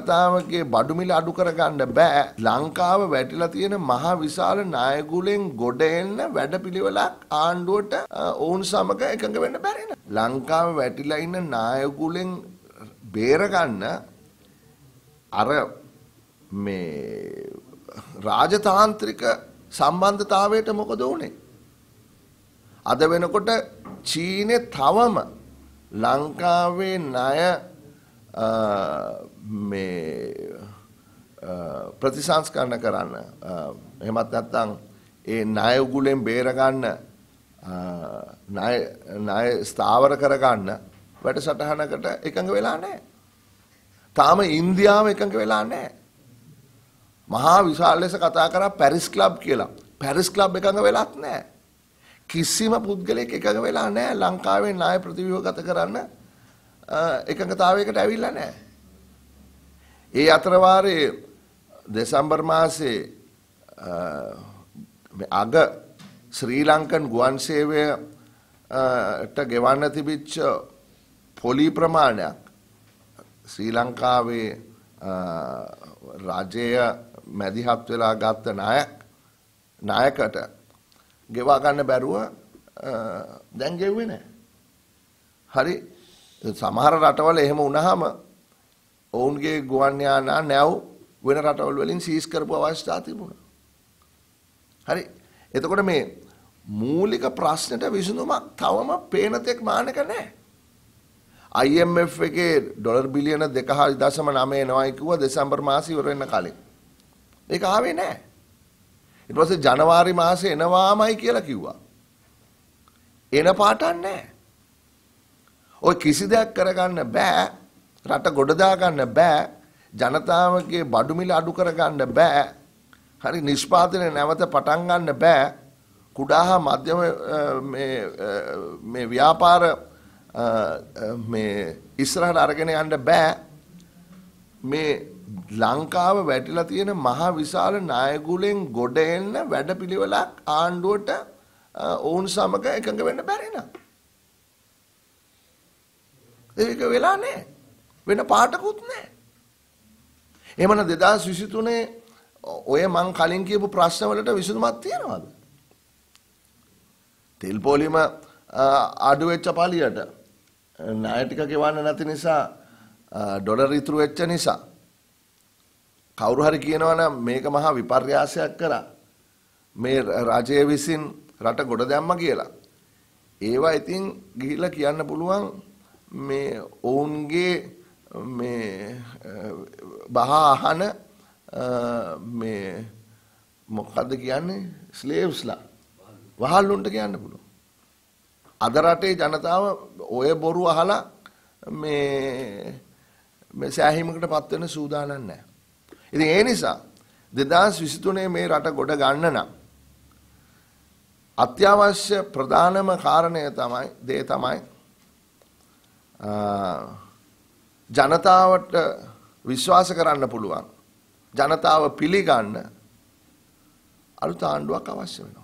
ජනතාවගේ බඩුමිල අඩු කරගන්න බෑ ලංකාව වැටිලා තියෙන මහා විශාල නායගුලෙන් ගොඩ එන්න වැඩපිළිවෙලක් ආණ්ඩුවට ඔවුන් සමග එකඟ වෙන්න බැරි ලංකාව වැටිලා ඉන්න නායගුලෙන් බේරගන්න අර මේ රාජතාන්ත්‍රික සම්බන්ධතාවයට මොකද වුනේ අද වෙනකොට චීනේ තවම ලංකාවේ ණය මේ ප්‍රතිසංස්කරණ කරන්න එහෙමත් නැත්නම් ඒ ණය උගුලෙන් බේර ගන්න ණය ණය ස්ථාවර කර ගන්න වැඩසටහනකට එකඟ වෙලා නැහැ. තාම ඉන්දියාව එකඟ වෙලා නැහැ. මහා විශාල ලෙස කතා කරා පැරිස් ක්ලබ් කියලා. පැරිස් ක්ලබ් එකඟ වෙලත් නැහැ. කිසිම පුද්ගලයෙක් එකඟ වෙලා නැහැ ලංකාවේ ණය ප්‍රතිව්‍යුහගත කරන්න එකඟතාවයකට ඇවිල්ලා නැහැ. ඒ අතර වාරයේ දෙසැම්බර් මාසේ අග ශ්‍රී ලංකන් ගුවන් සේවයට ගෙවන්න තිබිච්ච පොලි ප්‍රමාණයක් ශ්‍රී ලංකාවේ රජය මැදිහත් වෙලා ගත්ත නායක නායකට ගෙවා ගන්න බැරුව දැන් ගෙව්වේ නැහැ. හරි සමහර රටවල එහෙම වුණාම ඔවුන්ගේ ගුවන් යානා නැව් වෙන රටවල් වලින් සීස් කරපු අවස්ථා තිබුණා. හරි. එතකොට මේ මූලික ප්‍රශ්නෙට විසඳුමක් තවම පේන තෙක් මානක නැහැ. IMF එකේ ඩොලර් බිලියන 2.9 නවයි කිව්වා දෙසැම්බර් මාසෙ ඉවර වෙන්න කලින්. ඒක ආවේ නැහැ. ඊට පස්සේ ජනවාරි මාසේ එනවාමයි කියලා කිව්වා. එන පාටක් නැහැ. ඔය කිසි දෙයක් කරගන්න බෑ රට ගොඩදා ගන්න බෑ ජනතාවගේ බඩු මිල අඩු කරගන්න බෑ හරි නිෂ්පාදනය නැවත පටන් ගන්න බෑ කුඩා හා මධ්‍යම මේ ව්‍යාපාර මේ ඉස්සරහට අරගෙන යන්න බෑ මේ ලංකාව වැටිලා තියෙන මහා විශාල ණයගුලෙන් ගොඩ එන්න වැඩපිළිවෙලක් ආණ්ඩුවට ඔවුන් සමග එකඟ වෙන්න බැරි නෑ ඒක වෙලා නැහැ. වෙන පාටකුත් නැහැ. එහෙමනම් 2023 ඔය මං කලින් කියපු ප්‍රශ්න වලට විසඳුමක් තියනවාද? තෙල් පොලිම අඩු වෙච්ච පාලියට ණය ටික ගෙවන්න නැති නිසා ඩොලර් ඉතුරු වෙච්ච නිසා කවුරු හරි කියනවනම් මේක මහා විපර්යාසයක් කරා මේ රජය විසින් රට ගොඩ දැම්ම කියලා ඒවා ඉතින් ගිහිල්ලා කියන්න පුළුවන් මේ ඔවුන්ගේ මේ බහා අහන මේ මොකද්ද කියන්නේ ස්ලේව්ස්ලා වහල්ලුන්ට කියන්න පුළුවන්. අද රටේ ජනතාව ඔය බොරු අහලා මේ මේ සෑහීමකට පත් වෙන සූදානම් නැහැ. ඉතින් ඒ නිසා 2023 මේ රට ගොඩ ගන්න නම් අත්‍යවශ්‍ය ප්‍රධානම කාරණය තමයි දේ තමයි ජනතාවට විශ්වාස කරන්න පුළුවන්. ජනතාව පිළිගන්න අලුත් ආණ්ඩුවක් අවශ්‍ය වෙනවා.